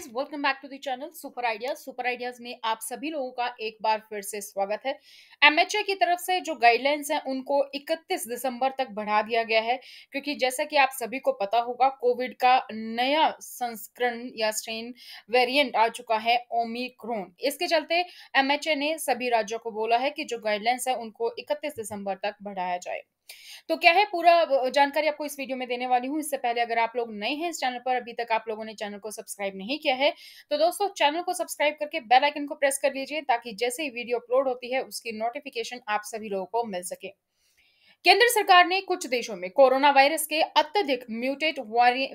guys welcome back to the channel super ideas super ideas में आप सभी लोगों का एक बार फिर से स्वागत है एमएचए की तरफ से जो गाइडलाइंस हैं उनको 31 दिसंबर तक बढ़ा दिया गया है क्योंकि जैसा कि आप सभी को पता होगा कोविड का नया संस्करण या स्ट्रेन वेरिएंट आ चुका है ओमिक्रोन इसके चलते एमएचए ने सभी राज्यों को बोला है कि जो गाइडलाइंस है उनको इकतीस दिसंबर तक बढ़ाया जाए तो क्या है पूरा जानकारी आपको इस वीडियो में देने वाली हूँ इससे पहले अगर आप लोग नए हैं इस चैनल पर अभी तक आप लोगों ने चैनल को सब्सक्राइब नहीं किया है तो दोस्तों चैनल को सब्सक्राइब करके बेल आइकन को प्रेस कर लीजिए ताकि जैसे ही वीडियो अपलोड होती है उसकी नोटिफिकेशन आप सभी लोगों को मिल सके केंद्र सरकार ने कुछ देशों में कोरोना वायरस के अत्यधिक म्यूटेट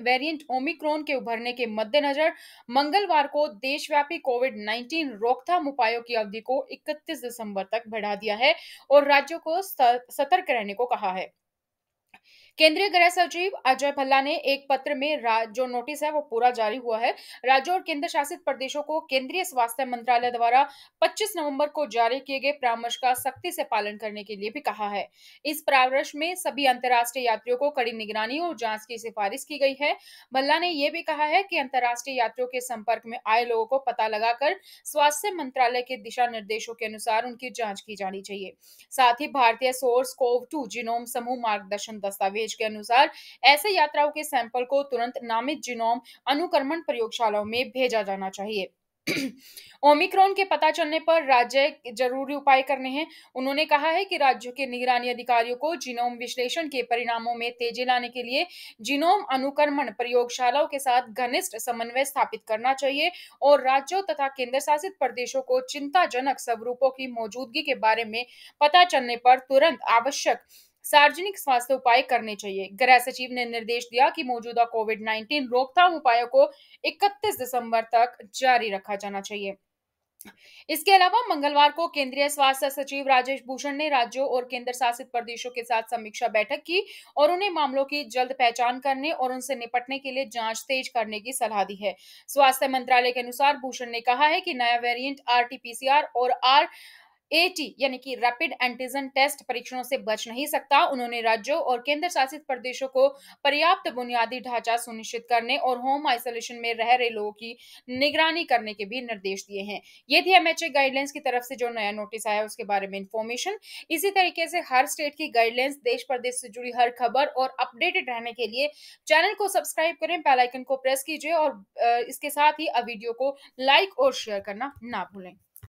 वेरिएंट ओमिक्रोन के उभरने के मद्देनजर मंगलवार को देशव्यापी कोविड 19 रोकथाम उपायों की अवधि को 31 दिसंबर तक बढ़ा दिया है और राज्यों को सतर्क रहने को कहा है केंद्रीय गृह सचिव अजय भल्ला ने एक पत्र में जो नोटिस है वो पूरा जारी हुआ है राज्यों और केंद्र शासित प्रदेशों को केंद्रीय स्वास्थ्य मंत्रालय द्वारा 25 नवंबर को जारी किए गए परामर्श का सख्ती से पालन करने के लिए भी कहा है इस परामर्श में सभी अंतर्राष्ट्रीय यात्रियों को कड़ी निगरानी और जांच की सिफारिश की गई है भल्ला ने यह भी कहा है कि अंतर्राष्ट्रीय यात्रियों के संपर्क में आए लोगों को पता लगाकर स्वास्थ्य मंत्रालय के दिशा निर्देशों के अनुसार उनकी जांच की जानी चाहिए साथ ही भारतीय सोर्स कोव टू जिनोम समूह मार्गदर्शन दस्तावेज निर्देश के अनुसार ऐसे यात्राओं के सैंपल को तुरंत नामित जिनोम अनुक्रमण प्रयोगशालाओं में भेजा जाना चाहिए ओमिक्रॉन के पता चलने पर राज्य जरूरी उपाय करने हैं उन्होंने कहा है कि राज्यों के निगरानी अधिकारियों को जीनोम विश्लेषण के परिणामों में तेजी लाने के लिए जीनोम अनुकरण प्रयोगशालाओं के साथ घनिष्ठ समन्वय स्थापित करना चाहिए और राज्यों तथा केंद्र शासित प्रदेशों को चिंताजनक स्वरूपों की मौजूदगी के बारे में पता चलने पर तुरंत आवश्यक सार्वजनिक स्वास्थ्य उपाय करने चाहिए गृह सचिव ने निर्देश दिया कि मौजूदा कोविड 19 रोकथाम उपायों को 31 दिसंबर तक जारी रखा जाना चाहिए इसके अलावा मंगलवार को केंद्रीय स्वास्थ्य सचिव राजेश भूषण ने राज्यों और केंद्र शासित प्रदेशों के साथ समीक्षा बैठक की और उन्हें मामलों की जल्द पहचान करने और उनसे निपटने के लिए जांच तेज करने की सलाह दी है स्वास्थ्य मंत्रालय के अनुसार भूषण ने कहा है कि नया वेरिएंट आरटीपीसीआर और आर एटी यानी कि रैपिड एंटीजन टेस्ट परीक्षणों से बच नहीं सकता उन्होंने राज्यों और केंद्र शासित प्रदेशों को पर्याप्त बुनियादी ढांचा सुनिश्चित करने और होम आइसोलेशन में रह रहे लोगों की निगरानी करने के भी निर्देश दिए हैं ये थी एमएचए गाइडलाइंस की तरफ से जो नया नोटिस आया उसके बारे में इंफॉर्मेशन इसी तरीके से हर स्टेट की गाइडलाइंस देश प्रदेश से जुड़ी हर खबर और अपडेटेड रहने के लिए चैनल को सब्सक्राइब करें बेलाइकन को प्रेस कीजिए और इसके साथ ही अब वीडियो को लाइक और शेयर करना ना भूलें